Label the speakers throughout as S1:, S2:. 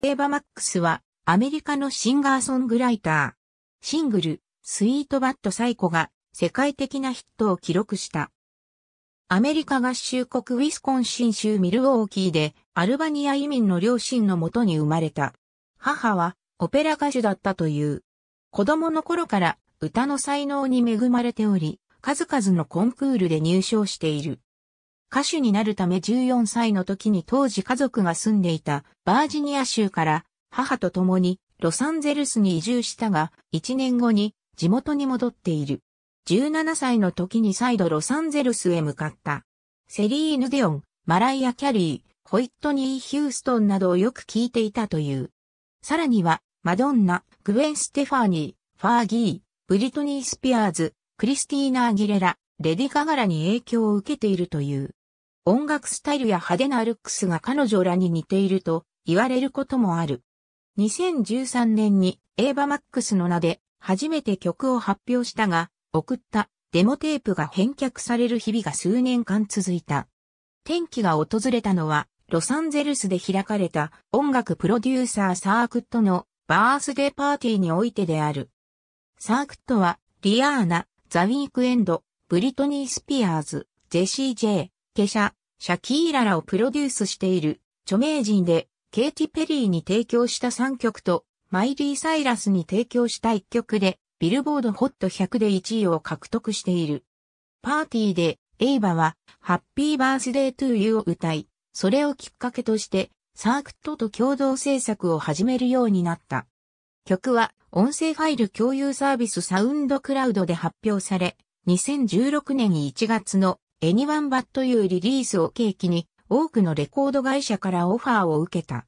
S1: エヴァ・マックスはアメリカのシンガーソングライター。シングル、スイートバットサイコが世界的なヒットを記録した。アメリカ合衆国ウィスコンシン州ミルウォーキーでアルバニア移民の両親のもとに生まれた。母はオペラ歌手だったという。子供の頃から歌の才能に恵まれており、数々のコンクールで入賞している。歌手になるため14歳の時に当時家族が住んでいたバージニア州から母と共にロサンゼルスに移住したが、1年後に地元に戻っている。17歳の時に再度ロサンゼルスへ向かった。セリーヌ・デオン、マライア・キャリー、ホイットニー・ヒューストンなどをよく聞いていたという。さらには、マドンナ、グエン・ステファニー、ファーギー、ブリトニー・スピアーズ、クリスティーナ・アギレラ、レディ・ガガラに影響を受けているという。音楽スタイルや派手なルックスが彼女らに似ていると言われることもある。2013年にエーバマックスの名で初めて曲を発表したが、送ったデモテープが返却される日々が数年間続いた。天気が訪れたのは、ロサンゼルスで開かれた音楽プロデューサーサークットのバースデーパーティーにおいてである。サークットは、リアーナ、ザ・ウィークエンド、ブリトニー・スピアーズ、ジェシー・ジェイ、ケシャ、シャキーララをプロデュースしている著名人でケイティ・ペリーに提供した3曲とマイリー・サイラスに提供した1曲でビルボードホット100で1位を獲得している。パーティーでエイバはハッピーバースデートゥーユーを歌い、それをきっかけとしてサークットと共同制作を始めるようになった。曲は音声ファイル共有サービスサウンドクラウドで発表され、2016年1月の Anyone But You リリースを契機に、多くのレコード会社からオファーを受けた。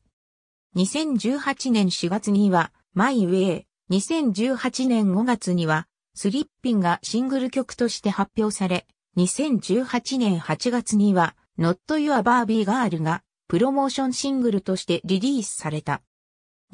S1: 2018年4月には、My Way、2018年5月には、スリッピンがシングル曲として発表され、2018年8月には、Not Your Barbie Girl がプロモーションシングルとしてリリースされた。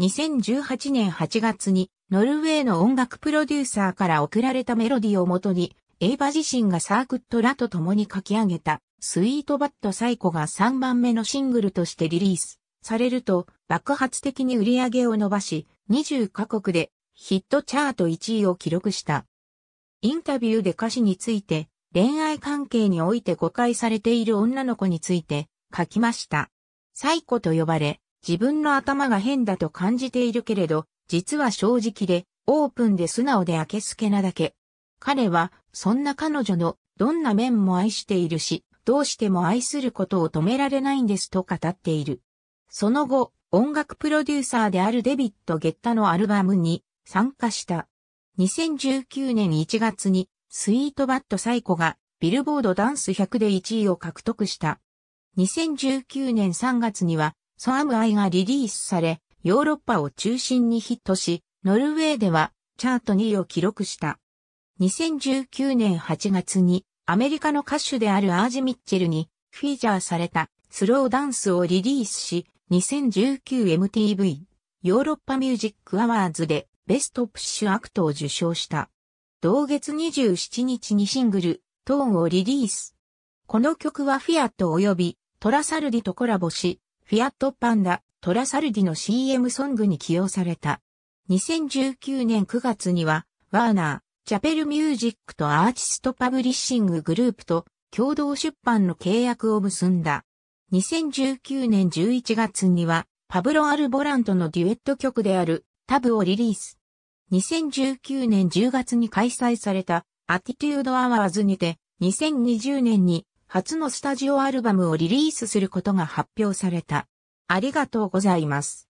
S1: 2018年8月にノルウェーの音楽プロデューサーから送られたメロディをもとにエイバ自身がサークットらと共に書き上げた、スイートバットサイコが3番目のシングルとしてリリースされると、爆発的に売り上げを伸ばし、20カ国でヒットチャート1位を記録した。インタビューで歌詞について、恋愛関係において誤解されている女の子について書きました。サイコと呼ばれ、自分の頭が変だと感じているけれど、実は正直で、オープンで素直で明けすけなだけ。彼は、そんな彼女の、どんな面も愛しているし、どうしても愛することを止められないんですと語っている。その後、音楽プロデューサーであるデビッド・ゲッタのアルバムに参加した。2019年1月に、スイートバッド・サイコが、ビルボードダンス100で1位を獲得した。2019年3月には、ソアムアイがリリースされ、ヨーロッパを中心にヒットし、ノルウェーではチャート2位を記録した。2019年8月にアメリカの歌手であるアージ・ミッチェルにフィーチャーされたスローダンスをリリースし 2019MTV ヨーロッパミュージックアワーズでベストプッシュアクトを受賞した。同月27日にシングルトーンをリリース。この曲はフィアット及びトラサルディとコラボし、フィアットパンダ、トラサルディの CM ソングに起用された。2019年9月には、ワーナー、チャペルミュージックとアーティストパブリッシンググループと共同出版の契約を結んだ。2019年11月にはパブロ・アルボランとのデュエット曲であるタブをリリース。2019年10月に開催されたアティテュード・アワーズにて2020年に初のスタジオアルバムをリリースすることが発表された。ありがとうございます。